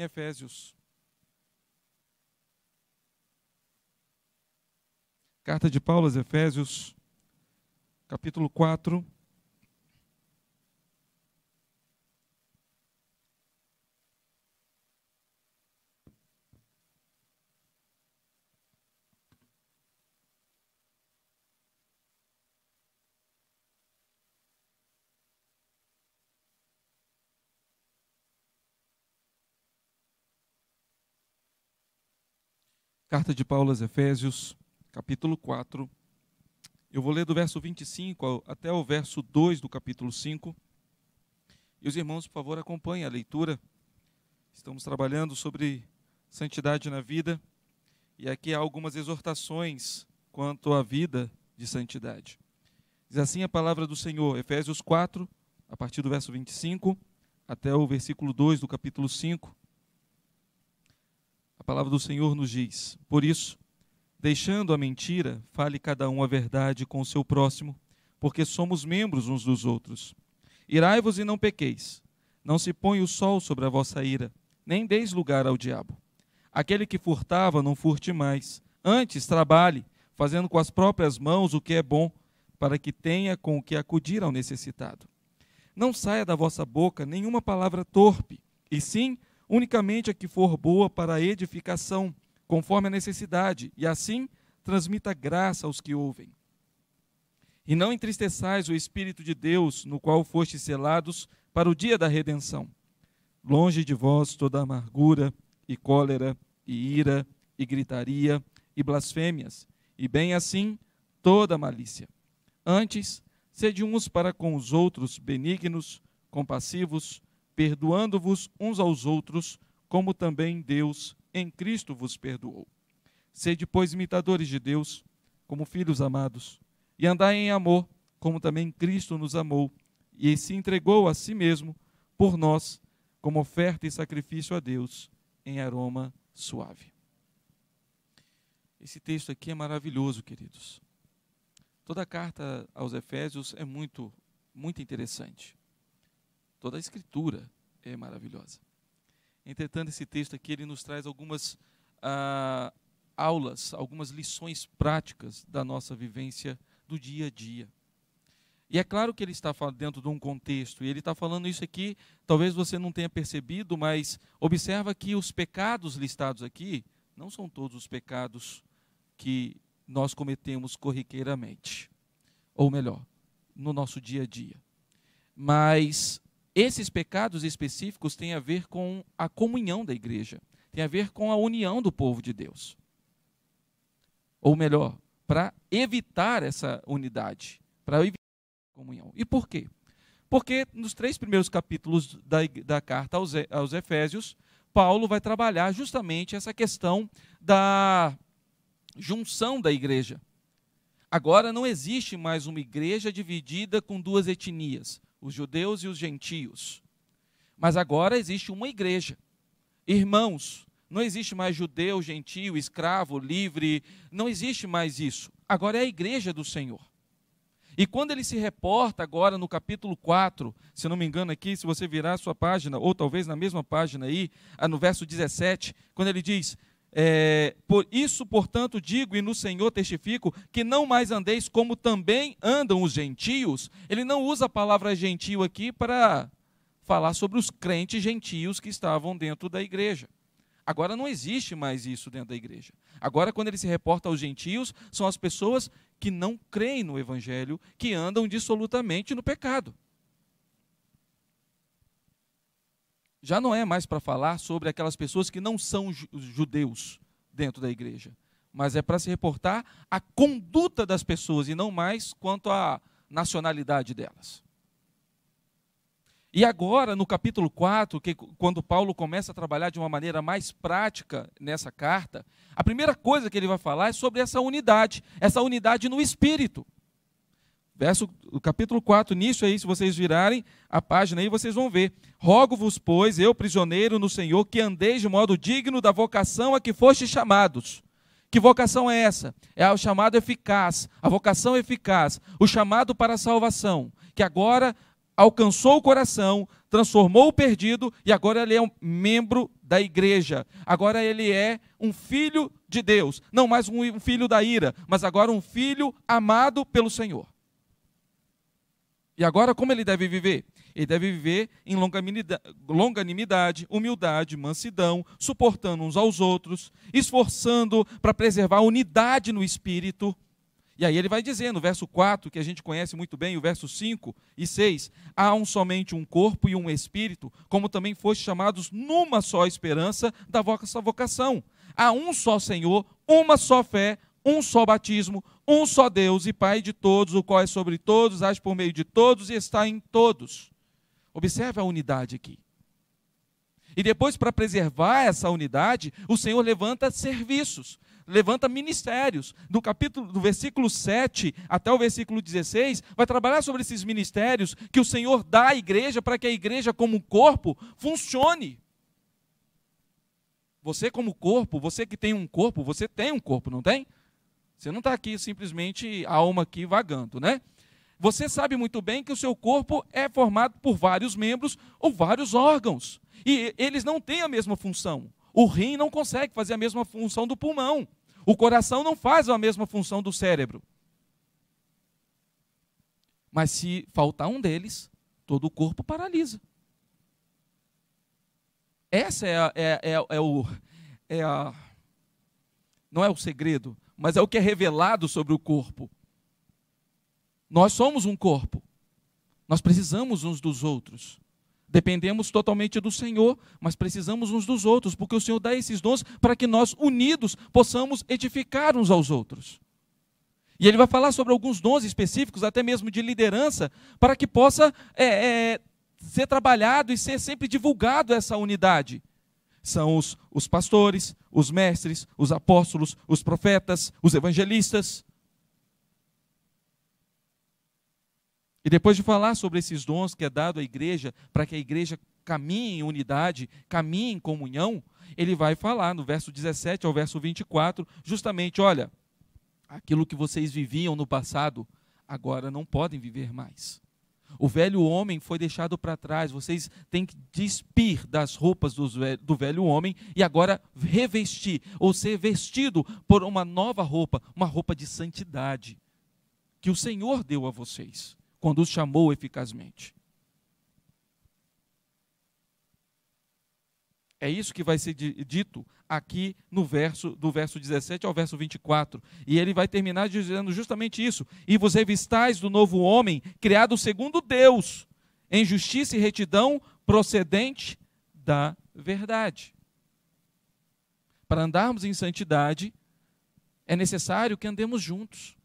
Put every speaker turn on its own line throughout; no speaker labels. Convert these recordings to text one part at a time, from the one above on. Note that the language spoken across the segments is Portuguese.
em Efésios. Carta de Paulo aos Efésios, capítulo 4, Carta de Paulo aos Efésios, capítulo 4. Eu vou ler do verso 25 até o verso 2 do capítulo 5. E os irmãos, por favor, acompanhem a leitura. Estamos trabalhando sobre santidade na vida. E aqui há algumas exortações quanto à vida de santidade. Diz assim a palavra do Senhor, Efésios 4, a partir do verso 25 até o versículo 2 do capítulo 5 palavra do Senhor nos diz: Por isso, deixando a mentira, fale cada um a verdade com o seu próximo, porque somos membros uns dos outros. Irai-vos e não pequeis. Não se põe o sol sobre a vossa ira, nem deis lugar ao diabo. Aquele que furtava, não furte mais. Antes, trabalhe, fazendo com as próprias mãos o que é bom, para que tenha com o que acudir ao necessitado. Não saia da vossa boca nenhuma palavra torpe, e sim unicamente a que for boa para a edificação, conforme a necessidade, e assim transmita graça aos que ouvem. E não entristeçais o Espírito de Deus, no qual fostes selados para o dia da redenção. Longe de vós toda amargura, e cólera, e ira, e gritaria, e blasfêmias, e bem assim toda malícia. Antes, sede uns para com os outros benignos, compassivos, perdoando-vos uns aos outros, como também Deus em Cristo vos perdoou. Sede, pois, imitadores de Deus, como filhos amados, e andai em amor, como também Cristo nos amou, e se entregou a si mesmo por nós, como oferta e sacrifício a Deus, em aroma suave. Esse texto aqui é maravilhoso, queridos. Toda a carta aos Efésios é muito, muito interessante. Toda a escritura é maravilhosa. Entretanto, esse texto aqui ele nos traz algumas ah, aulas, algumas lições práticas da nossa vivência do dia a dia. E é claro que ele está dentro de um contexto, e ele está falando isso aqui, talvez você não tenha percebido, mas observa que os pecados listados aqui não são todos os pecados que nós cometemos corriqueiramente, ou melhor, no nosso dia a dia. Mas esses pecados específicos têm a ver com a comunhão da igreja, tem a ver com a união do povo de Deus. Ou melhor, para evitar essa unidade, para evitar a comunhão. E por quê? Porque nos três primeiros capítulos da, da carta aos, aos Efésios, Paulo vai trabalhar justamente essa questão da junção da igreja. Agora não existe mais uma igreja dividida com duas etnias os judeus e os gentios. Mas agora existe uma igreja. Irmãos, não existe mais judeu, gentio, escravo, livre, não existe mais isso. Agora é a igreja do Senhor. E quando ele se reporta agora no capítulo 4, se não me engano aqui, se você virar a sua página, ou talvez na mesma página aí, ah, no verso 17, quando ele diz: é, por isso, portanto, digo e no Senhor testifico que não mais andeis como também andam os gentios. Ele não usa a palavra gentio aqui para falar sobre os crentes gentios que estavam dentro da igreja. Agora não existe mais isso dentro da igreja. Agora, quando ele se reporta aos gentios, são as pessoas que não creem no evangelho, que andam dissolutamente no pecado. já não é mais para falar sobre aquelas pessoas que não são judeus dentro da igreja, mas é para se reportar a conduta das pessoas e não mais quanto à nacionalidade delas. E agora, no capítulo 4, que, quando Paulo começa a trabalhar de uma maneira mais prática nessa carta, a primeira coisa que ele vai falar é sobre essa unidade, essa unidade no espírito verso, o capítulo 4, nisso aí, se vocês virarem a página aí, vocês vão ver. Rogo-vos, pois, eu, prisioneiro no Senhor, que andeis de modo digno da vocação a que fostes chamados. Que vocação é essa? É o chamado eficaz, a vocação eficaz, o chamado para a salvação, que agora alcançou o coração, transformou o perdido e agora ele é um membro da igreja. Agora ele é um filho de Deus, não mais um filho da ira, mas agora um filho amado pelo Senhor. E agora, como ele deve viver? Ele deve viver em longanimidade, humildade, mansidão, suportando uns aos outros, esforçando para preservar a unidade no espírito. E aí ele vai dizendo, no verso 4, que a gente conhece muito bem, o verso 5 e 6, há um somente um corpo e um espírito, como também foste chamados numa só esperança da vossa vocação. Há um só Senhor, uma só fé, um só batismo, um só Deus e Pai de todos, o qual é sobre todos, age por meio de todos e está em todos. Observe a unidade aqui. E depois, para preservar essa unidade, o Senhor levanta serviços, levanta ministérios. Do capítulo, do versículo 7 até o versículo 16, vai trabalhar sobre esses ministérios que o Senhor dá à igreja para que a igreja, como corpo, funcione. Você, como corpo, você que tem um corpo, você tem um corpo, não tem? Você não está aqui simplesmente alma aqui vagando, né? Você sabe muito bem que o seu corpo é formado por vários membros ou vários órgãos. E eles não têm a mesma função. O rim não consegue fazer a mesma função do pulmão. O coração não faz a mesma função do cérebro. Mas se faltar um deles, todo o corpo paralisa. Essa é, a, é, é, é o. É a, não é o segredo, mas é o que é revelado sobre o corpo. Nós somos um corpo. Nós precisamos uns dos outros. Dependemos totalmente do Senhor, mas precisamos uns dos outros, porque o Senhor dá esses dons para que nós, unidos, possamos edificar uns aos outros. E ele vai falar sobre alguns dons específicos, até mesmo de liderança, para que possa é, é, ser trabalhado e ser sempre divulgado essa unidade são os, os pastores, os mestres, os apóstolos, os profetas, os evangelistas. E depois de falar sobre esses dons que é dado à igreja, para que a igreja caminhe em unidade, caminhe em comunhão, ele vai falar no verso 17 ao verso 24, justamente: olha, aquilo que vocês viviam no passado, agora não podem viver mais. O velho homem foi deixado para trás. Vocês têm que despir das roupas do velho homem e agora revestir, ou ser vestido por uma nova roupa, uma roupa de santidade, que o Senhor deu a vocês quando os chamou eficazmente. É isso que vai ser dito aqui no verso do verso 17 ao verso 24. E ele vai terminar dizendo justamente isso: "E vos revistais do novo homem, criado segundo Deus, em justiça e retidão procedente da verdade." Para andarmos em santidade, é necessário que andemos juntos.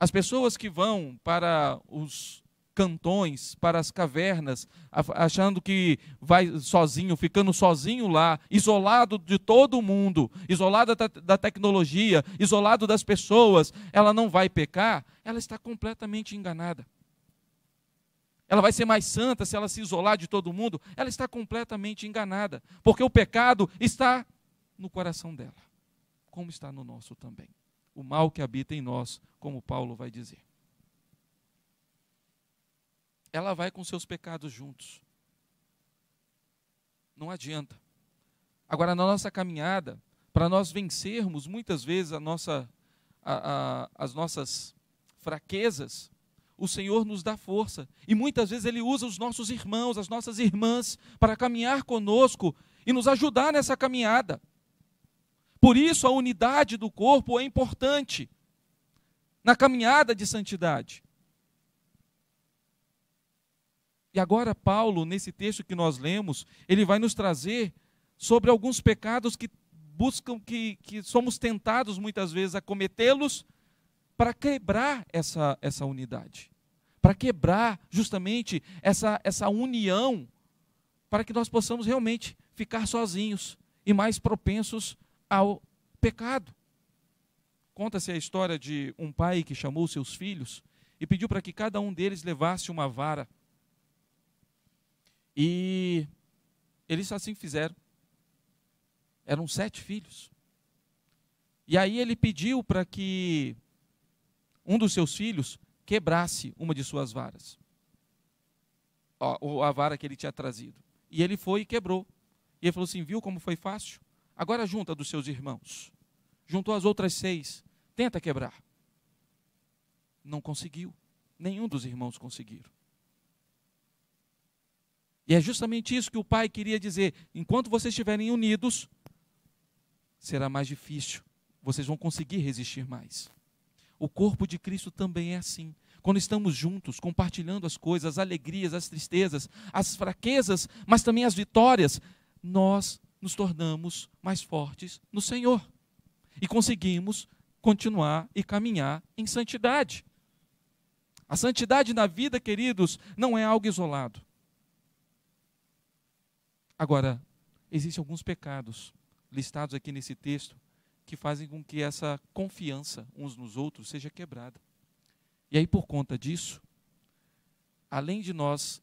As pessoas que vão para os cantões, para as cavernas, achando que vai sozinho, ficando sozinho lá, isolado de todo mundo, isolado da tecnologia, isolado das pessoas, ela não vai pecar, ela está completamente enganada. Ela vai ser mais santa se ela se isolar de todo mundo, ela está completamente enganada, porque o pecado está no coração dela, como está no nosso também. O mal que habita em nós, como Paulo vai dizer ela vai com seus pecados juntos. Não adianta. Agora, na nossa caminhada, para nós vencermos muitas vezes a nossa, a, a, as nossas fraquezas, o Senhor nos dá força. E muitas vezes Ele usa os nossos irmãos, as nossas irmãs, para caminhar conosco e nos ajudar nessa caminhada. Por isso, a unidade do corpo é importante na caminhada de santidade. E agora, Paulo, nesse texto que nós lemos, ele vai nos trazer sobre alguns pecados que buscam, que, que somos tentados muitas vezes a cometê-los para quebrar essa, essa unidade, para quebrar justamente essa, essa união, para que nós possamos realmente ficar sozinhos e mais propensos ao pecado. Conta-se a história de um pai que chamou seus filhos e pediu para que cada um deles levasse uma vara e eles assim fizeram. Eram sete filhos. E aí ele pediu para que um dos seus filhos quebrasse uma de suas varas. Ou a vara que ele tinha trazido. E ele foi e quebrou. E ele falou assim: viu como foi fácil? Agora junta dos seus irmãos. Juntou as outras seis. Tenta quebrar. Não conseguiu. Nenhum dos irmãos conseguiram. E é justamente isso que o pai queria dizer. Enquanto vocês estiverem unidos, será mais difícil. Vocês vão conseguir resistir mais. O corpo de Cristo também é assim. Quando estamos juntos, compartilhando as coisas, as alegrias, as tristezas, as fraquezas, mas também as vitórias, nós nos tornamos mais fortes no Senhor e conseguimos continuar e caminhar em santidade. A santidade na vida, queridos, não é algo isolado. Agora, existem alguns pecados listados aqui nesse texto que fazem com que essa confiança uns nos outros seja quebrada. E aí, por conta disso, além de nós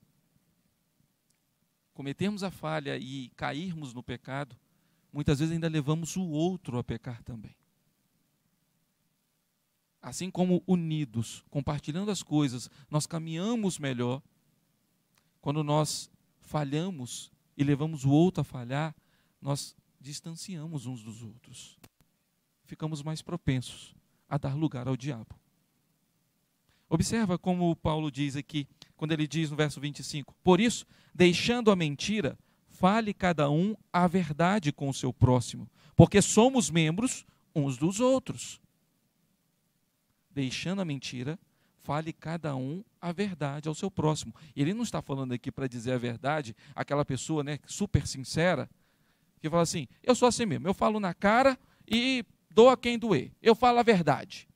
cometermos a falha e cairmos no pecado, muitas vezes ainda levamos o outro a pecar também. Assim como unidos, compartilhando as coisas, nós caminhamos melhor. Quando nós falhamos e levamos o outro a falhar, nós distanciamos uns dos outros. Ficamos mais propensos a dar lugar ao diabo. Observa como Paulo diz aqui, quando ele diz no verso 25: Por isso, deixando a mentira, fale cada um a verdade com o seu próximo, porque somos membros uns dos outros. Deixando a mentira, fale cada um a verdade ao seu próximo. Ele não está falando aqui para dizer a verdade, aquela pessoa né, super sincera, que fala assim: eu sou assim mesmo, eu falo na cara e dou a quem doer, eu falo a verdade.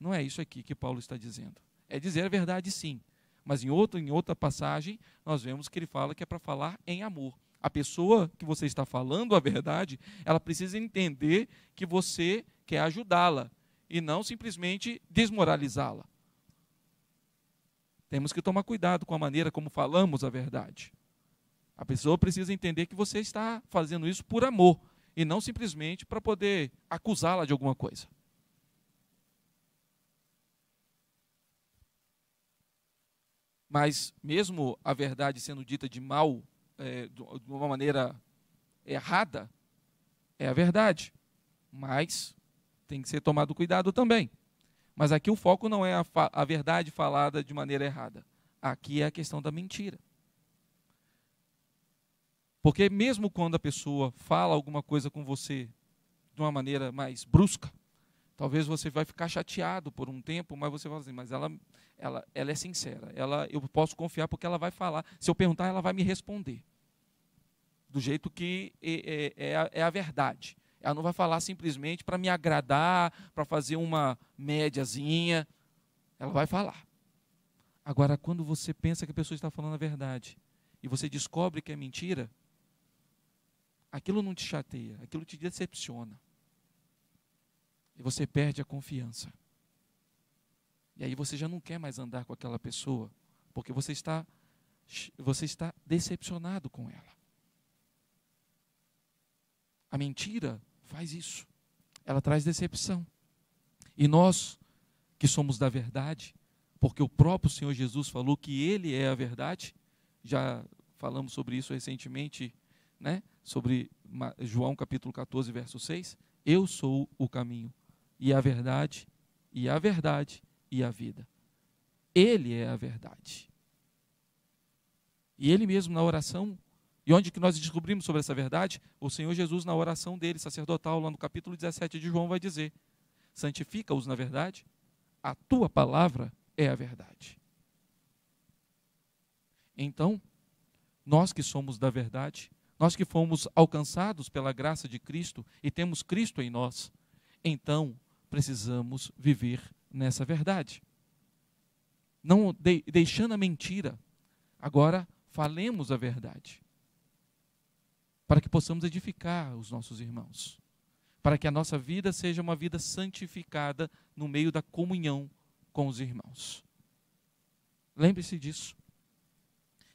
Não é isso aqui que Paulo está dizendo. É dizer a verdade, sim. Mas em, outra, em outra passagem, nós vemos que ele fala que é para falar em amor. A pessoa que você está falando a verdade, ela precisa entender que você quer ajudá-la e não simplesmente desmoralizá-la. Temos que tomar cuidado com a maneira como falamos a verdade. A pessoa precisa entender que você está fazendo isso por amor e não simplesmente para poder acusá-la de alguma coisa. Mas, mesmo a verdade sendo dita de mal, é, de uma maneira errada, é a verdade. Mas tem que ser tomado cuidado também. Mas aqui o foco não é a, a verdade falada de maneira errada. Aqui é a questão da mentira. Porque mesmo quando a pessoa fala alguma coisa com você de uma maneira mais brusca, talvez você vai ficar chateado por um tempo, mas você vai assim, mas ela, ela, ela é sincera, ela, eu posso confiar porque ela vai falar. Se eu perguntar, ela vai me responder. Do jeito que é, é, é, a, é a verdade. Ela não vai falar simplesmente para me agradar, para fazer uma médiazinha. Ela vai falar. Agora, quando você pensa que a pessoa está falando a verdade e você descobre que é mentira, aquilo não te chateia, aquilo te decepciona. E você perde a confiança. E aí você já não quer mais andar com aquela pessoa, porque você está você está decepcionado com ela. A mentira faz isso. Ela traz decepção. E nós, que somos da verdade, porque o próprio Senhor Jesus falou que Ele é a verdade, já falamos sobre isso recentemente, né? sobre João capítulo 14, verso 6. Eu sou o caminho, e a verdade, e a verdade, e a vida. Ele é a verdade. E ele mesmo na oração e onde que nós descobrimos sobre essa verdade? O Senhor Jesus, na oração dele, sacerdotal, lá no capítulo 17 de João, vai dizer: Santifica-os na verdade, a tua palavra é a verdade. Então, nós que somos da verdade, nós que fomos alcançados pela graça de Cristo e temos Cristo em nós, então precisamos viver nessa verdade. Não de, deixando a mentira, agora falemos a verdade para que possamos edificar os nossos irmãos, para que a nossa vida seja uma vida santificada no meio da comunhão com os irmãos. Lembre-se disso.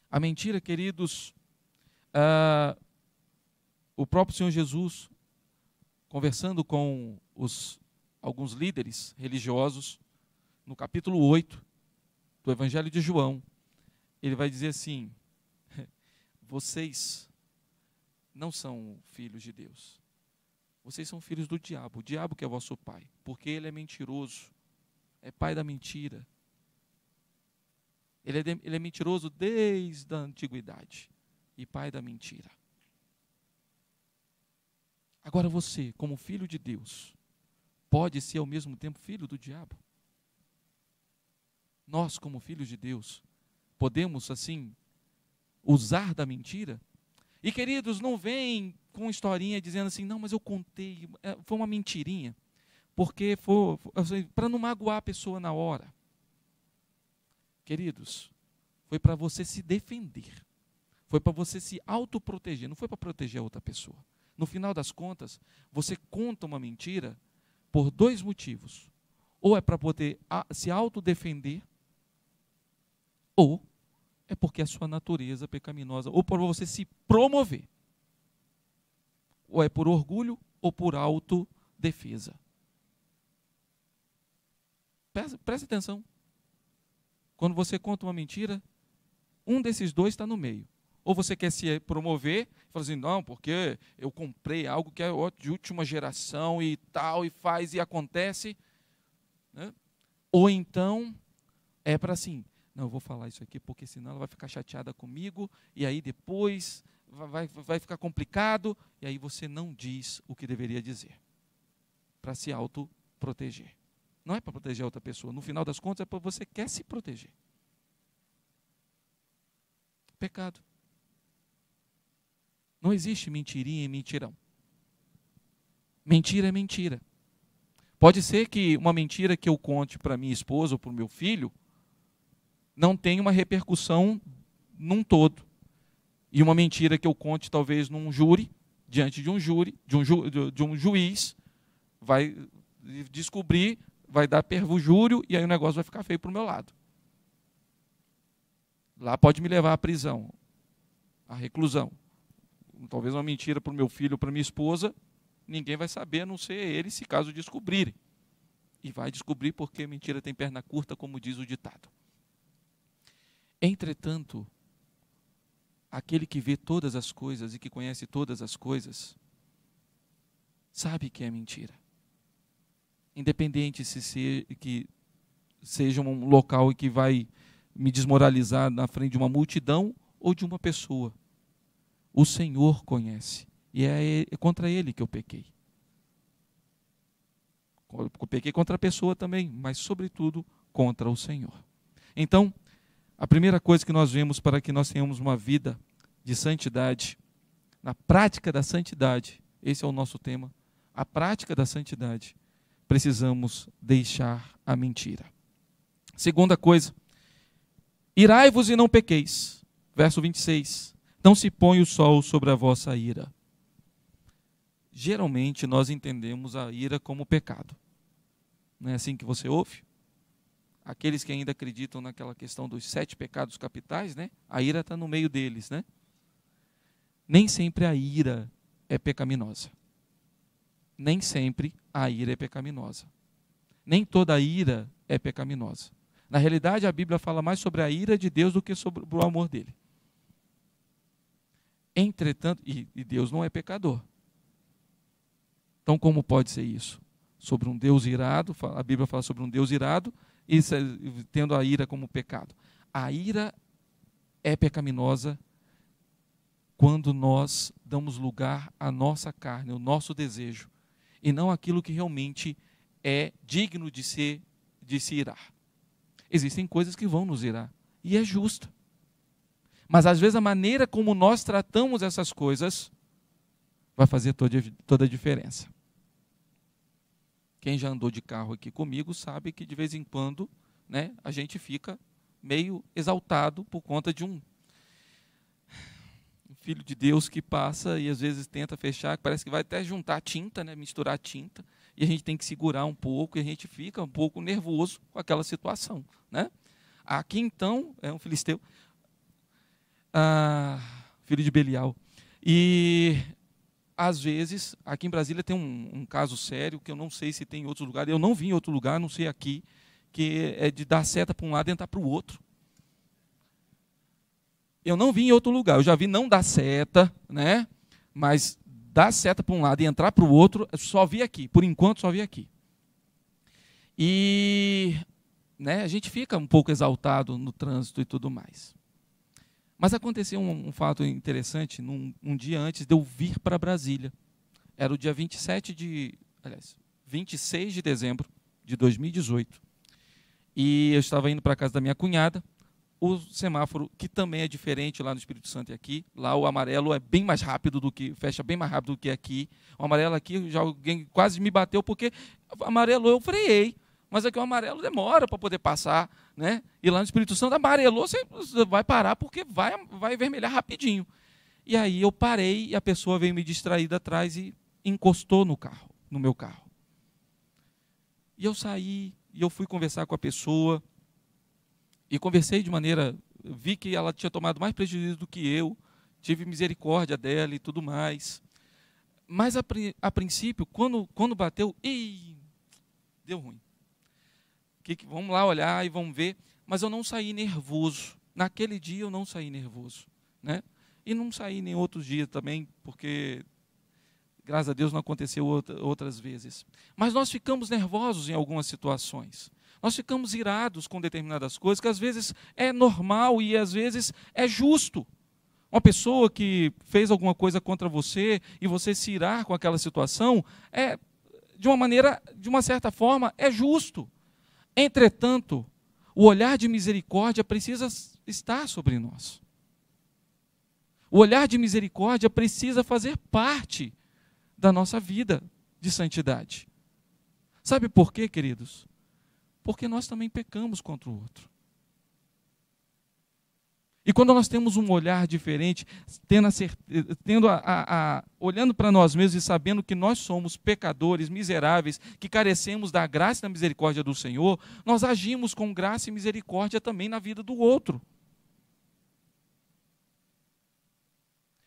A mentira, queridos, ah, o próprio Senhor Jesus, conversando com os, alguns líderes religiosos, no capítulo 8 do Evangelho de João, ele vai dizer assim: vocês não são filhos de Deus. Vocês são filhos do diabo, o diabo que é vosso pai, porque ele é mentiroso, é pai da mentira. Ele é, de, ele é mentiroso desde a antiguidade e pai da mentira. Agora você, como filho de Deus, pode ser ao mesmo tempo filho do diabo. Nós, como filhos de Deus, podemos assim usar da mentira e queridos, não vem com historinha dizendo assim, não, mas eu contei, é, foi uma mentirinha, porque foi, foi assim, para não magoar a pessoa na hora. Queridos, foi para você se defender, foi para você se autoproteger, não foi para proteger a outra pessoa. No final das contas, você conta uma mentira por dois motivos: ou é para poder se autodefender, ou é porque a sua natureza pecaminosa, ou para você se promover, ou é por orgulho ou por autodefesa. Preste atenção. Quando você conta uma mentira, um desses dois está no meio. Ou você quer se promover, fala assim, não, porque eu comprei algo que é de última geração e tal, e faz e acontece. Né? Ou então é para assim, não, eu vou falar isso aqui porque senão ela vai ficar chateada comigo e aí depois vai, vai ficar complicado e aí você não diz o que deveria dizer para se autoproteger. Não é para proteger a outra pessoa, no final das contas é para você quer se proteger. Pecado. Não existe mentirinha e mentirão. Mentira é mentira. Pode ser que uma mentira que eu conte para minha esposa ou para o meu filho não tem uma repercussão num todo. E uma mentira que eu conte talvez num júri, diante de um júri, de um, ju, de um juiz, vai descobrir, vai dar pervujúrio e aí o negócio vai ficar feio para o meu lado. Lá pode me levar à prisão, à reclusão. Talvez uma mentira para o meu filho ou para minha esposa, ninguém vai saber, a não ser ele, se caso descobrirem. E vai descobrir porque mentira tem perna curta, como diz o ditado. Entretanto, aquele que vê todas as coisas e que conhece todas as coisas, sabe que é mentira. Independente se, que seja um local que vai me desmoralizar na frente de uma multidão ou de uma pessoa. O Senhor conhece. E é, é contra ele que eu pequei. Eu pequei contra a pessoa também, mas, sobretudo, contra o Senhor. Então, a primeira coisa que nós vemos para que nós tenhamos uma vida de santidade, na prática da santidade, esse é o nosso tema, a prática da santidade, precisamos deixar a mentira. Segunda coisa, irai-vos e não pequeis. Verso 26. Não se põe o sol sobre a vossa ira. Geralmente nós entendemos a ira como pecado. Não é assim que você ouve? aqueles que ainda acreditam naquela questão dos sete pecados capitais, né? A ira está no meio deles, né? Nem sempre a ira é pecaminosa. Nem sempre a ira é pecaminosa. Nem toda a ira é pecaminosa. Na realidade, a Bíblia fala mais sobre a ira de Deus do que sobre o amor dele. Entretanto, e, e Deus não é pecador. Então, como pode ser isso? Sobre um Deus irado, a Bíblia fala sobre um Deus irado, isso, é, tendo a ira como pecado. A ira é pecaminosa quando nós damos lugar à nossa carne, ao nosso desejo, e não aquilo que realmente é digno de ser de se irar. Existem coisas que vão nos irar, e é justo. Mas às vezes a maneira como nós tratamos essas coisas vai fazer toda, toda a diferença. Quem já andou de carro aqui comigo sabe que de vez em quando né, a gente fica meio exaltado por conta de um filho de Deus que passa e às vezes tenta fechar, parece que vai até juntar tinta, né, misturar tinta, e a gente tem que segurar um pouco e a gente fica um pouco nervoso com aquela situação, né? Aqui então é um filisteu, ah, filho de Belial, e às vezes, aqui em Brasília tem um, um, caso sério, que eu não sei se tem em outros lugares, eu não vi em outro lugar, não sei aqui, que é de dar seta para um lado e entrar para o outro. Eu não vi em outro lugar, eu já vi não dar seta, né? mas dar seta para um lado e entrar para o outro, só vi aqui, por enquanto só vi aqui. E né, a gente fica um pouco exaltado no trânsito e tudo mais. Mas aconteceu um, um fato interessante num, um dia antes de eu vir para Brasília. Era o dia 27 de. Aliás, 26 de dezembro de 2018. E eu estava indo para a casa da minha cunhada. O semáforo, que também é diferente lá no Espírito Santo e aqui, lá o amarelo é bem mais rápido do que, fecha bem mais rápido do que aqui. O amarelo aqui, já alguém quase me bateu, porque amarelo eu freiei mas aqui o amarelo demora para poder passar, né? E lá no Espírito Santo amarelou, você vai parar porque vai, vai vermelhar rapidinho. E aí eu parei e a pessoa veio me distraída atrás e encostou no carro, no meu carro. E eu saí e eu fui conversar com a pessoa e conversei de maneira, vi que ela tinha tomado mais prejuízo do que eu, tive misericórdia dela e tudo mais. Mas a, a princípio, quando, quando bateu, ih, deu ruim que, que, vamos lá olhar e vamos ver. Mas eu não saí nervoso. Naquele dia eu não saí nervoso. Né? E não saí nem outros dias também, porque, graças a Deus, não aconteceu outras vezes. Mas nós ficamos nervosos em algumas situações. Nós ficamos irados com determinadas coisas que às vezes é normal e às vezes é justo. Uma pessoa que fez alguma coisa contra você e você se irar com aquela situação é de uma maneira, de uma certa forma, é justo. Entretanto, o olhar de misericórdia precisa estar sobre nós. O olhar de misericórdia precisa fazer parte da nossa vida de santidade. Sabe por quê, queridos? Porque nós também pecamos contra o outro. E quando nós temos um olhar diferente, tendo a, tendo a, a, a olhando para nós mesmos e sabendo que nós somos pecadores, miseráveis, que carecemos da graça e da misericórdia do Senhor, nós agimos com graça e misericórdia também na vida do outro.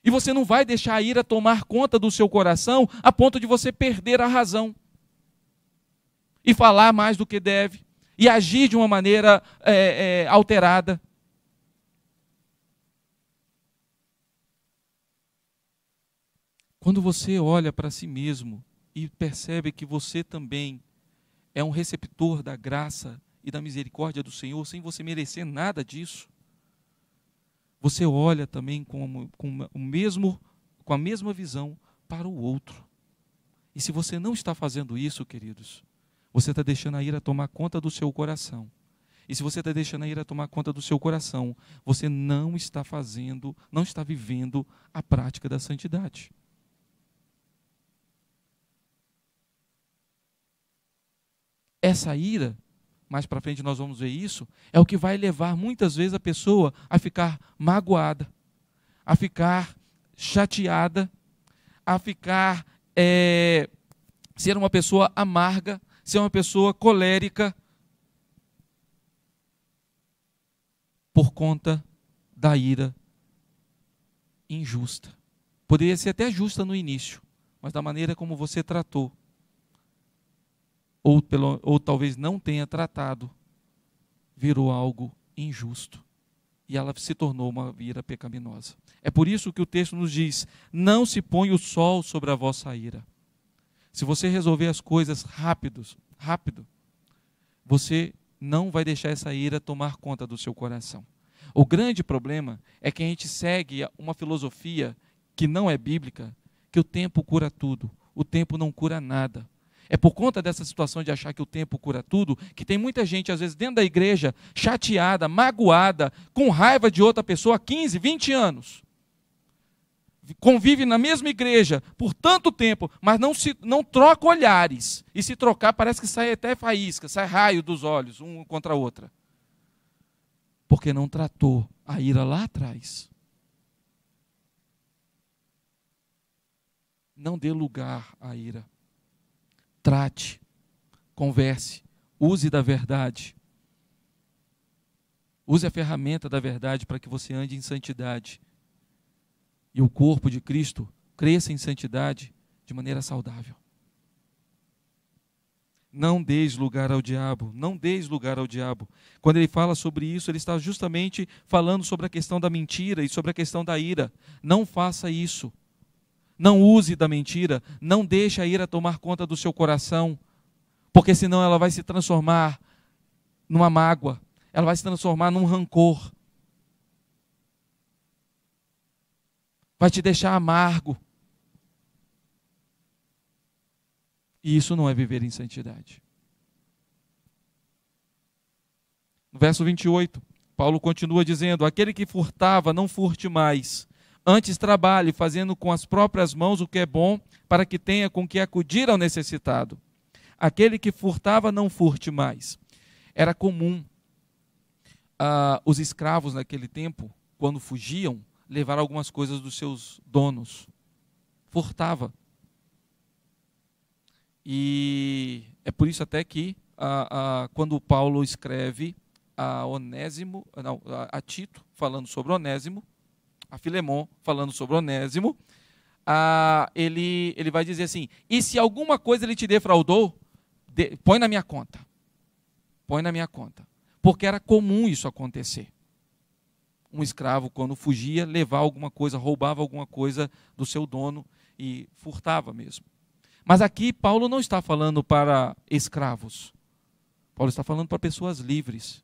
E você não vai deixar a ira tomar conta do seu coração a ponto de você perder a razão e falar mais do que deve e agir de uma maneira é, é, alterada. Quando você olha para si mesmo e percebe que você também é um receptor da graça e da misericórdia do Senhor, sem você merecer nada disso, você olha também com, com, o mesmo, com a mesma visão para o outro. E se você não está fazendo isso, queridos, você está deixando a ira tomar conta do seu coração. E se você está deixando a ira tomar conta do seu coração, você não está fazendo, não está vivendo a prática da santidade. Essa ira, mais para frente nós vamos ver isso, é o que vai levar muitas vezes a pessoa a ficar magoada, a ficar chateada, a ficar é, ser uma pessoa amarga, ser uma pessoa colérica, por conta da ira injusta. Poderia ser até justa no início, mas da maneira como você tratou, ou, pelo, ou talvez não tenha tratado, virou algo injusto. E ela se tornou uma ira pecaminosa. É por isso que o texto nos diz: não se põe o sol sobre a vossa ira. Se você resolver as coisas rápidos, rápido, você não vai deixar essa ira tomar conta do seu coração. O grande problema é que a gente segue uma filosofia que não é bíblica, que o tempo cura tudo. O tempo não cura nada. É por conta dessa situação de achar que o tempo cura tudo, que tem muita gente, às vezes, dentro da igreja, chateada, magoada, com raiva de outra pessoa há 15, 20 anos. Convive na mesma igreja por tanto tempo, mas não, se, não troca olhares. E se trocar, parece que sai até faísca, sai raio dos olhos, um contra a outra. Porque não tratou a ira lá atrás. Não dê lugar à ira trate, converse, use da verdade. Use a ferramenta da verdade para que você ande em santidade e o corpo de Cristo cresça em santidade de maneira saudável. Não deis lugar ao diabo, não deis lugar ao diabo. Quando ele fala sobre isso, ele está justamente falando sobre a questão da mentira e sobre a questão da ira. Não faça isso. Não use da mentira, não deixe a ira tomar conta do seu coração, porque senão ela vai se transformar numa mágoa, ela vai se transformar num rancor. Vai te deixar amargo. E isso não é viver em santidade. No verso 28, Paulo continua dizendo: Aquele que furtava, não furte mais Antes trabalhe fazendo com as próprias mãos o que é bom, para que tenha com que acudir ao necessitado. Aquele que furtava, não furte mais. Era comum ah, os escravos naquele tempo, quando fugiam, levar algumas coisas dos seus donos. Furtava. E é por isso até que, ah, ah, quando Paulo escreve a Onésimo, não, a Tito, falando sobre Onésimo, a Filemon, falando sobre Onésimo, ah, ele, ele vai dizer assim: e se alguma coisa ele te defraudou, de, põe na minha conta. Põe na minha conta. Porque era comum isso acontecer. Um escravo, quando fugia, levava alguma coisa, roubava alguma coisa do seu dono e furtava mesmo. Mas aqui Paulo não está falando para escravos. Paulo está falando para pessoas livres.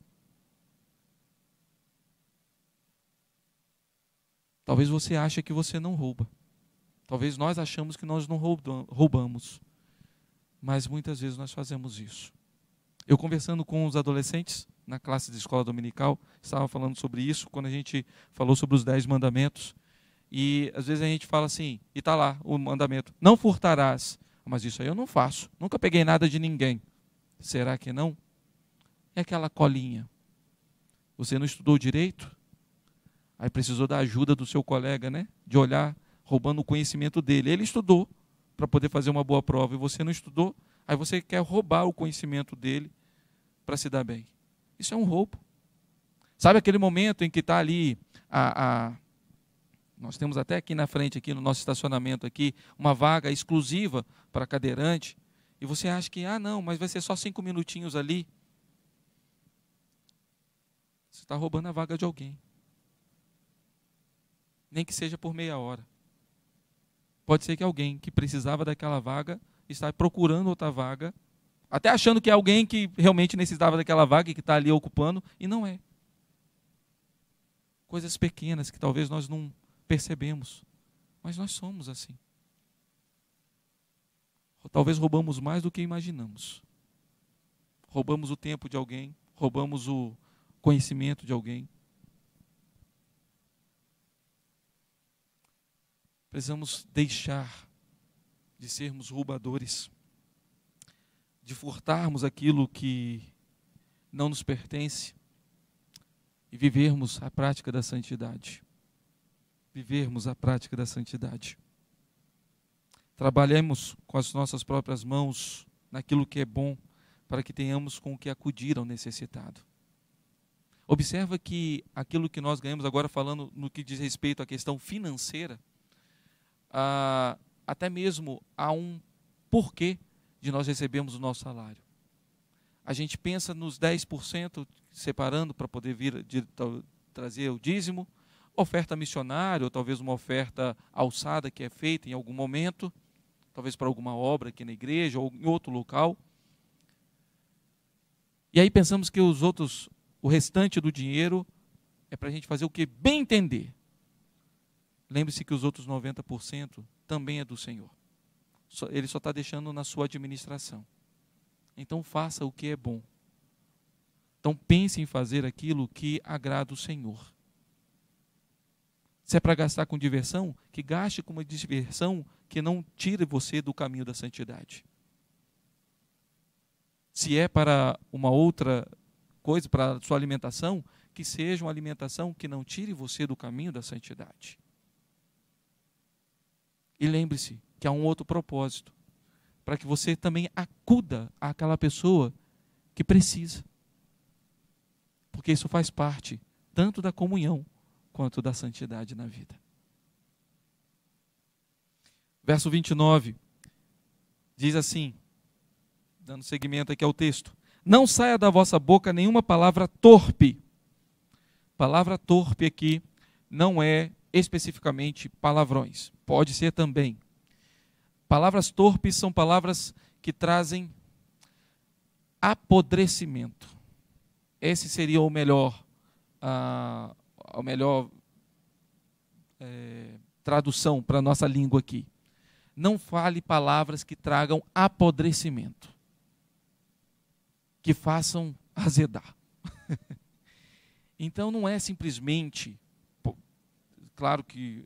Talvez você ache que você não rouba. Talvez nós achamos que nós não roubamos. Mas muitas vezes nós fazemos isso. Eu conversando com os adolescentes na classe de escola dominical, estava falando sobre isso quando a gente falou sobre os dez mandamentos. E às vezes a gente fala assim, e está lá o mandamento, não furtarás. Mas isso aí eu não faço, nunca peguei nada de ninguém. Será que não? É aquela colinha. Você não estudou direito? Aí precisou da ajuda do seu colega, né? De olhar, roubando o conhecimento dele. Ele estudou para poder fazer uma boa prova e você não estudou. Aí você quer roubar o conhecimento dele para se dar bem. Isso é um roubo. Sabe aquele momento em que está ali a, a, nós temos até aqui na frente aqui no nosso estacionamento aqui uma vaga exclusiva para cadeirante e você acha que ah não, mas vai ser só cinco minutinhos ali. Você está roubando a vaga de alguém nem que seja por meia hora. Pode ser que alguém que precisava daquela vaga está procurando outra vaga, até achando que é alguém que realmente necessitava daquela vaga e que está ali ocupando, e não é. Coisas pequenas que talvez nós não percebemos, mas nós somos assim. Ou talvez roubamos mais do que imaginamos. Roubamos o tempo de alguém, roubamos o conhecimento de alguém. Precisamos deixar de sermos roubadores, de furtarmos aquilo que não nos pertence e vivermos a prática da santidade. Vivermos a prática da santidade. Trabalhemos com as nossas próprias mãos naquilo que é bom, para que tenhamos com o que acudir ao necessitado. Observa que aquilo que nós ganhamos agora, falando no que diz respeito à questão financeira, até mesmo a um porquê de nós recebermos o nosso salário. A gente pensa nos 10% separando para poder vir de, de, trazer o dízimo, oferta missionária, ou talvez uma oferta alçada que é feita em algum momento, talvez para alguma obra aqui na igreja ou em outro local. E aí pensamos que os outros, o restante do dinheiro é para a gente fazer o que bem entender. Lembre-se que os outros 90% também é do Senhor. Ele só está deixando na sua administração. Então faça o que é bom. Então pense em fazer aquilo que agrada o Senhor. Se é para gastar com diversão, que gaste com uma diversão que não tire você do caminho da santidade. Se é para uma outra coisa, para a sua alimentação, que seja uma alimentação que não tire você do caminho da santidade. E lembre-se que há um outro propósito para que você também acuda àquela pessoa que precisa. Porque isso faz parte tanto da comunhão quanto da santidade na vida. Verso 29 diz assim, dando seguimento aqui ao texto: Não saia da vossa boca nenhuma palavra torpe. Palavra torpe aqui não é especificamente palavrões. Pode ser também. Palavras torpes são palavras que trazem apodrecimento. Esse seria o melhor, a, ah, a melhor é, tradução para a nossa língua aqui. Não fale palavras que tragam apodrecimento, que façam azedar. então não é simplesmente claro que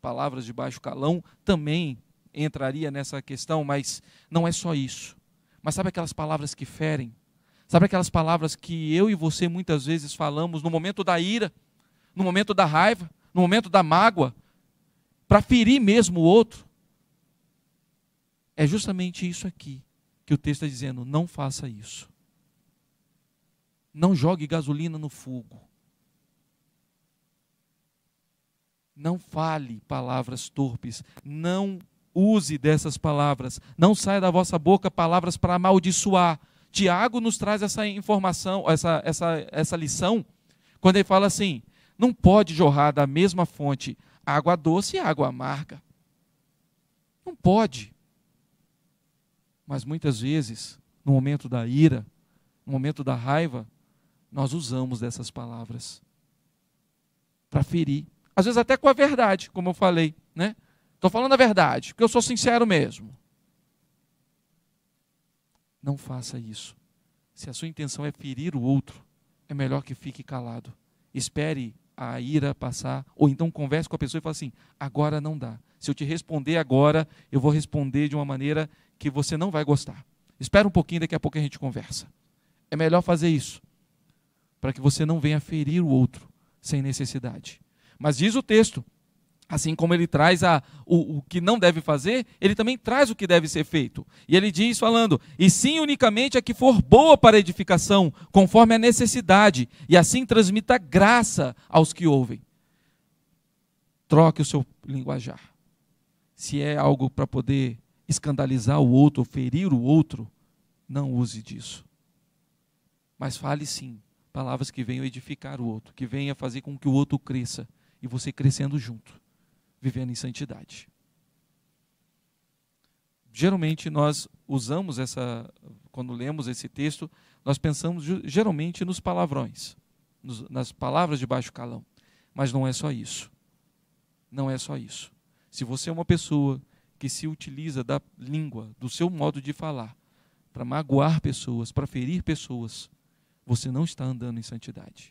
palavras de baixo calão também entraria nessa questão, mas não é só isso. Mas sabe aquelas palavras que ferem? Sabe aquelas palavras que eu e você muitas vezes falamos no momento da ira, no momento da raiva, no momento da mágoa, para ferir mesmo o outro? É justamente isso aqui que o texto está dizendo: não faça isso. Não jogue gasolina no fogo. Não fale palavras torpes, não use dessas palavras, não saia da vossa boca palavras para amaldiçoar. Tiago nos traz essa informação, essa, essa, essa lição, quando ele fala assim: não pode jorrar da mesma fonte água doce e água amarga. Não pode. Mas muitas vezes, no momento da ira, no momento da raiva, nós usamos dessas palavras para ferir, às vezes até com a verdade, como eu falei, né? Estou falando a verdade, porque eu sou sincero mesmo. Não faça isso. Se a sua intenção é ferir o outro, é melhor que fique calado. Espere a ira passar, ou então converse com a pessoa e fale assim: agora não dá. Se eu te responder agora, eu vou responder de uma maneira que você não vai gostar. Espera um pouquinho, daqui a pouco a gente conversa. É melhor fazer isso, para que você não venha ferir o outro sem necessidade. Mas diz o texto, assim como ele traz a, o, o que não deve fazer, ele também traz o que deve ser feito. E ele diz falando: "E sim unicamente a que for boa para edificação, conforme a necessidade, e assim transmita graça aos que ouvem." Troque o seu linguajar. Se é algo para poder escandalizar o outro, ferir o outro, não use disso. Mas fale sim palavras que venham edificar o outro, que venham fazer com que o outro cresça e você crescendo junto, vivendo em santidade. Geralmente nós usamos essa, quando lemos esse texto, nós pensamos geralmente nos palavrões, nas palavras de baixo calão. Mas não é só isso. Não é só isso. Se você é uma pessoa que se utiliza da língua, do seu modo de falar, para magoar pessoas, para ferir pessoas, você não está andando em santidade.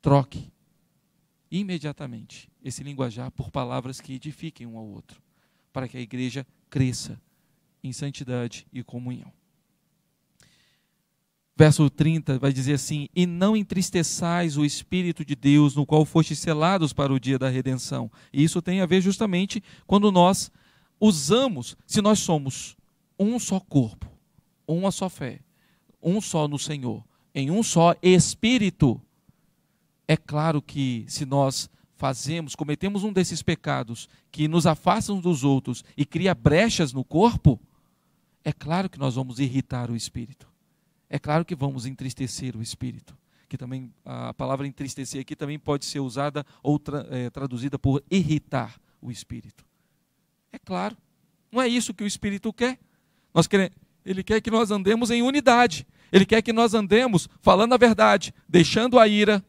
Troque imediatamente esse linguajar por palavras que edifiquem um ao outro, para que a igreja cresça em santidade e comunhão. Verso 30 vai dizer assim: E não entristeçais o Espírito de Deus, no qual fostes selados para o dia da redenção. E isso tem a ver justamente quando nós usamos, se nós somos um só corpo, uma só fé, um só no Senhor, em um só Espírito, é claro que se nós fazemos, cometemos um desses pecados que nos afastam dos outros e cria brechas no corpo, é claro que nós vamos irritar o espírito. É claro que vamos entristecer o espírito. Que também a palavra entristecer aqui também pode ser usada ou tra, é, traduzida por irritar o espírito. É claro, não é isso que o espírito quer. Nós queremos, ele quer que nós andemos em unidade. Ele quer que nós andemos falando a verdade, deixando a ira,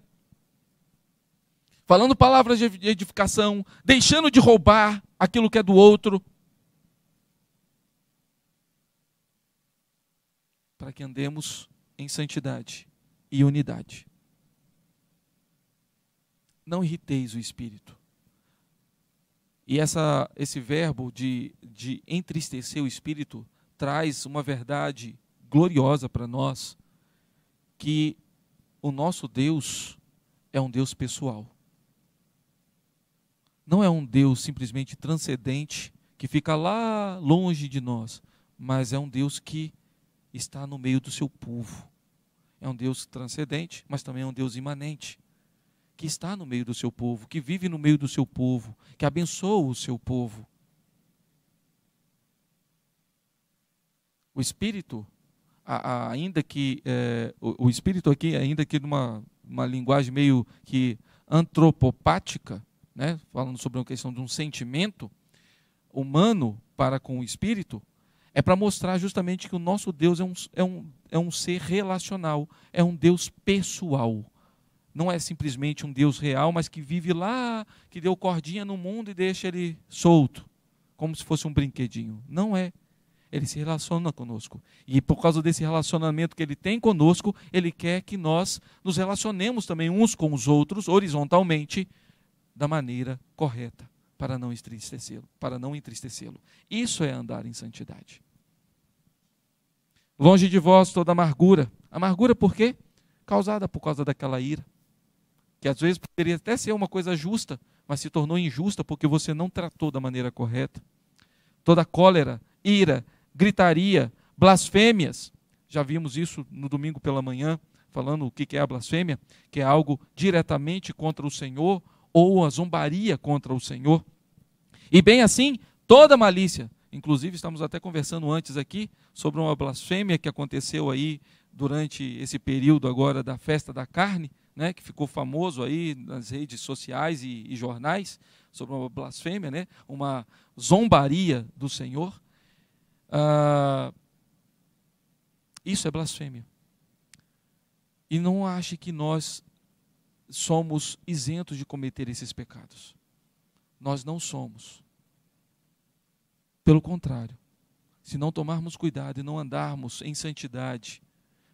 falando palavras de edificação, deixando de roubar aquilo que é do outro, para que andemos em santidade e unidade. Não irriteis o espírito. E essa, esse verbo de, de entristecer o espírito traz uma verdade gloriosa para nós, que o nosso Deus é um Deus pessoal não é um Deus simplesmente transcendente, que fica lá longe de nós, mas é um Deus que está no meio do seu povo. É um Deus transcendente, mas também é um Deus imanente, que está no meio do seu povo, que vive no meio do seu povo, que abençoa o seu povo. O Espírito, ainda que é, o, o Espírito aqui, é ainda que numa uma linguagem meio que antropopática, né, falando sobre uma questão de um sentimento humano para com o espírito, é para mostrar justamente que o nosso Deus é um, é, um, é um ser relacional, é um Deus pessoal. Não é simplesmente um Deus real, mas que vive lá, que deu cordinha no mundo e deixa ele solto, como se fosse um brinquedinho. Não é. Ele se relaciona conosco. E por causa desse relacionamento que ele tem conosco, ele quer que nós nos relacionemos também uns com os outros, horizontalmente, da maneira correta para não entristecê-lo, para não entristecê-lo. Isso é andar em santidade. Longe de vós toda amargura. Amargura por quê? Causada por causa daquela ira, que às vezes poderia até ser uma coisa justa, mas se tornou injusta porque você não tratou da maneira correta. Toda cólera, ira, gritaria, blasfêmias. Já vimos isso no domingo pela manhã, falando o que é a blasfêmia, que é algo diretamente contra o Senhor ou a zombaria contra o Senhor. E bem assim, toda malícia. Inclusive, estamos até conversando antes aqui sobre uma blasfêmia que aconteceu aí durante esse período agora da festa da carne, né, que ficou famoso aí nas redes sociais e, e jornais, sobre uma blasfêmia, né, uma zombaria do Senhor. Ah, isso é blasfêmia. E não ache que nós somos isentos de cometer esses pecados. Nós não somos. Pelo contrário, se não tomarmos cuidado e não andarmos em santidade,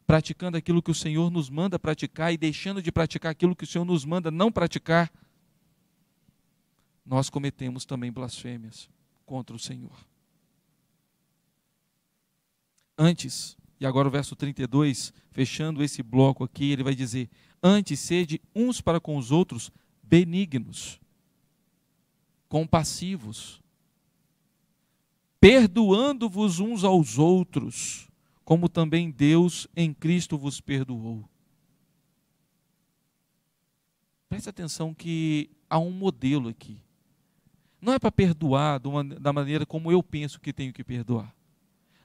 praticando aquilo que o Senhor nos manda praticar e deixando de praticar aquilo que o Senhor nos manda não praticar, nós cometemos também blasfêmias contra o Senhor. Antes, e agora o verso 32, fechando esse bloco aqui, ele vai dizer: Antes sede uns para com os outros benignos, compassivos, perdoando-vos uns aos outros, como também Deus em Cristo vos perdoou. Preste atenção que há um modelo aqui. Não é para perdoar da maneira como eu penso que tenho que perdoar.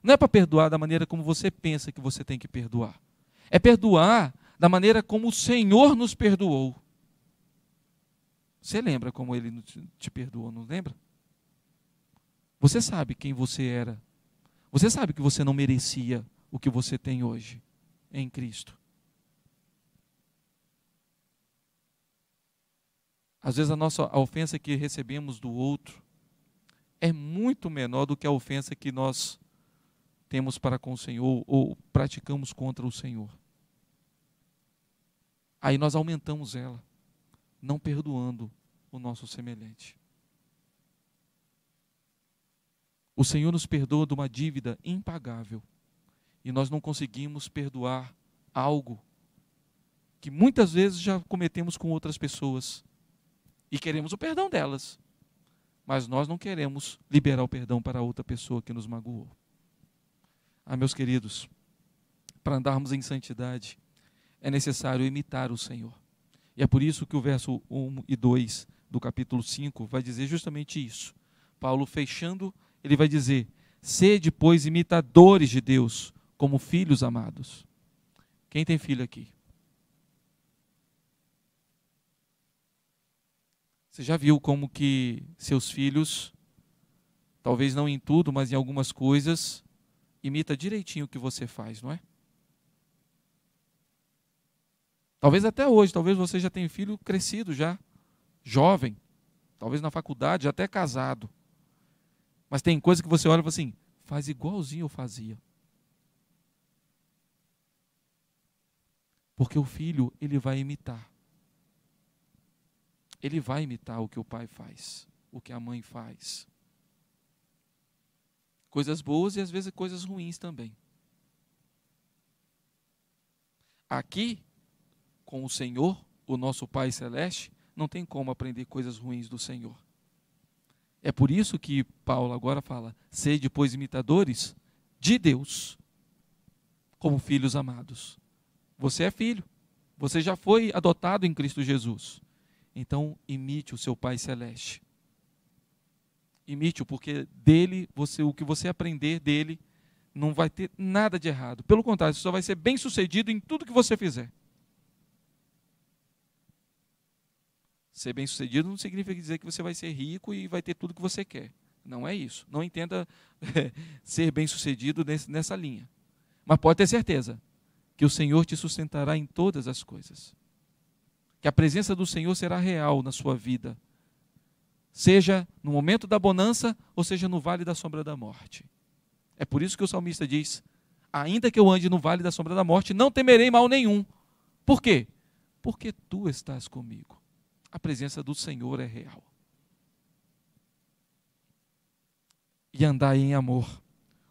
Não é para perdoar da maneira como você pensa que você tem que perdoar. É perdoar da maneira como o Senhor nos perdoou. Você lembra como ele te perdoou, não lembra? Você sabe quem você era. Você sabe que você não merecia o que você tem hoje em Cristo. Às vezes a nossa a ofensa que recebemos do outro é muito menor do que a ofensa que nós temos para com o Senhor ou praticamos contra o Senhor. Aí nós aumentamos ela, não perdoando o nosso semelhante. O Senhor nos perdoa de uma dívida impagável e nós não conseguimos perdoar algo que muitas vezes já cometemos com outras pessoas e queremos o perdão delas, mas nós não queremos liberar o perdão para outra pessoa que nos magoou. Ah, meus queridos, para andarmos em santidade, é necessário imitar o Senhor. E é por isso que o verso 1 e 2 do capítulo 5 vai dizer justamente isso. Paulo, fechando, ele vai dizer: Sede, pois, imitadores de Deus, como filhos amados. Quem tem filho aqui? Você já viu como que seus filhos, talvez não em tudo, mas em algumas coisas, imita direitinho o que você faz, não é? Talvez até hoje, talvez você já tenha filho crescido já, jovem, talvez na faculdade, já até casado. Mas tem coisa que você olha e fala assim, faz igualzinho eu fazia. Porque o filho, ele vai imitar. Ele vai imitar o que o pai faz, o que a mãe faz. Coisas boas e às vezes coisas ruins também. Aqui, com o Senhor, o nosso Pai Celeste, não tem como aprender coisas ruins do Senhor. É por isso que Paulo agora fala: sede, pois, imitadores de Deus, como filhos amados. Você é filho, você já foi adotado em Cristo Jesus. Então, imite o seu Pai Celeste imite-o, porque dele, você, o que você aprender dele, não vai ter nada de errado. Pelo contrário, você só vai ser bem sucedido em tudo que você fizer. Ser bem sucedido não significa dizer que você vai ser rico e vai ter tudo que você quer. Não é isso. Não entenda ser bem sucedido nessa linha. Mas pode ter certeza que o Senhor te sustentará em todas as coisas. Que a presença do Senhor será real na sua vida seja no momento da bonança, ou seja no vale da sombra da morte. É por isso que o salmista diz: Ainda que eu ande no vale da sombra da morte, não temerei mal nenhum. Por quê? Porque tu estás comigo. A presença do Senhor é real. E andai em amor,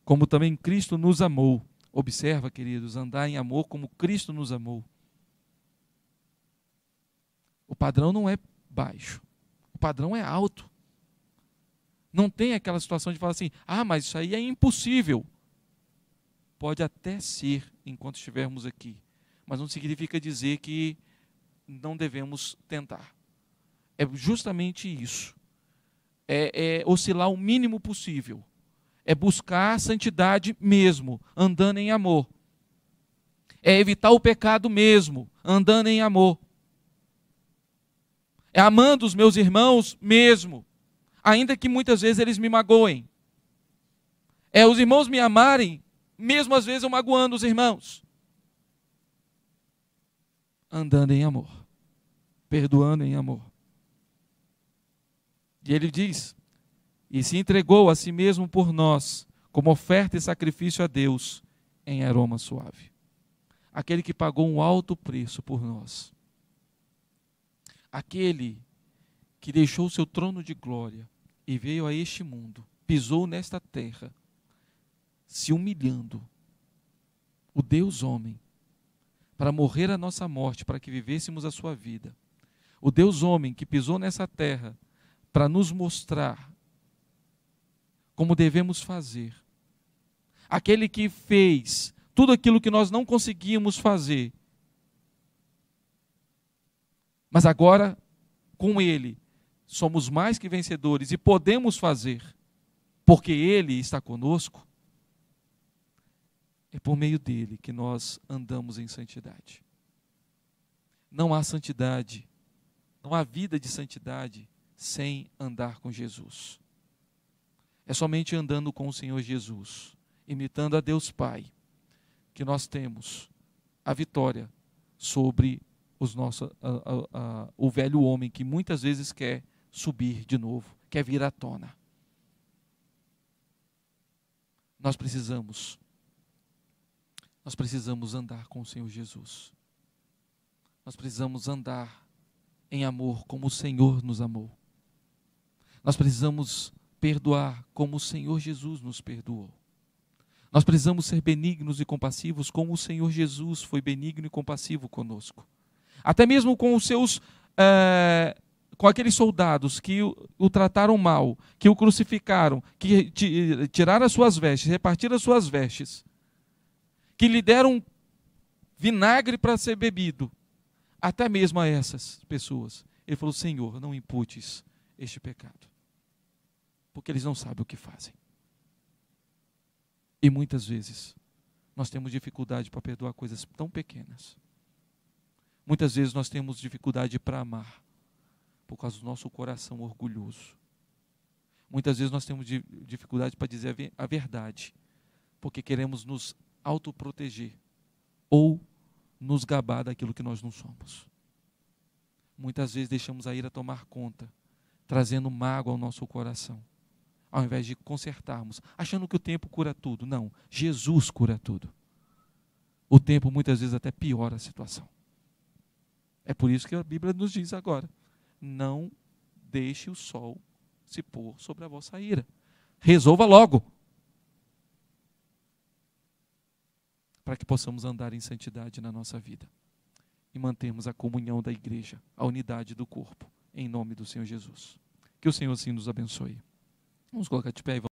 como também Cristo nos amou. Observa, queridos, andar em amor como Cristo nos amou. O padrão não é baixo padrão é alto. Não tem aquela situação de falar assim, ah, mas isso aí é impossível. Pode até ser enquanto estivermos aqui, mas não significa dizer que não devemos tentar. É justamente isso. É, é oscilar o mínimo possível. É buscar a santidade mesmo, andando em amor. É evitar o pecado mesmo, andando em amor. É amando os meus irmãos mesmo, ainda que muitas vezes eles me magoem. É os irmãos me amarem, mesmo às vezes eu magoando os irmãos. Andando em amor, perdoando em amor. E ele diz: E se entregou a si mesmo por nós, como oferta e sacrifício a Deus, em aroma suave. Aquele que pagou um alto preço por nós Aquele que deixou seu trono de glória e veio a este mundo, pisou nesta terra, se humilhando, o Deus homem, para morrer a nossa morte, para que vivêssemos a sua vida. O Deus homem que pisou nessa terra para nos mostrar como devemos fazer. Aquele que fez tudo aquilo que nós não conseguíamos fazer mas agora, com Ele, somos mais que vencedores e podemos fazer, porque Ele está conosco. É por meio dele que nós andamos em santidade. Não há santidade, não há vida de santidade sem andar com Jesus. É somente andando com o Senhor Jesus, imitando a Deus Pai, que nós temos a vitória sobre os nossos, a, a, a, o velho homem que muitas vezes quer subir de novo, quer vir à tona. Nós precisamos, nós precisamos andar com o Senhor Jesus. Nós precisamos andar em amor como o Senhor nos amou. Nós precisamos perdoar como o Senhor Jesus nos perdoou. Nós precisamos ser benignos e compassivos como o Senhor Jesus foi benigno e compassivo conosco até mesmo com os seus. É, com aqueles soldados que o, o, trataram mal, que o crucificaram, que tiraram as suas vestes, repartiram as suas vestes, que lhe deram vinagre para ser bebido, até mesmo a essas pessoas. Ele falou: Senhor, não imputes este pecado, porque eles não sabem o que fazem. E muitas vezes nós temos dificuldade para perdoar coisas tão pequenas. Muitas vezes nós temos dificuldade para amar por causa do nosso coração orgulhoso. Muitas vezes nós temos dificuldade para dizer a verdade, porque queremos nos autoproteger ou nos gabar daquilo que nós não somos. Muitas vezes deixamos a ira tomar conta, trazendo mágoa ao nosso coração, ao invés de consertarmos, achando que o tempo cura tudo. Não, Jesus cura tudo. O tempo muitas vezes até piora a situação. É por isso que a Bíblia nos diz agora: não deixe o sol se pôr sobre a vossa ira. Resolva logo. Para que possamos andar em santidade na nossa vida e mantermos a comunhão da igreja, a unidade do corpo, em nome do Senhor Jesus. Que o Senhor assim nos abençoe. Vamos colocar de pé e vamos.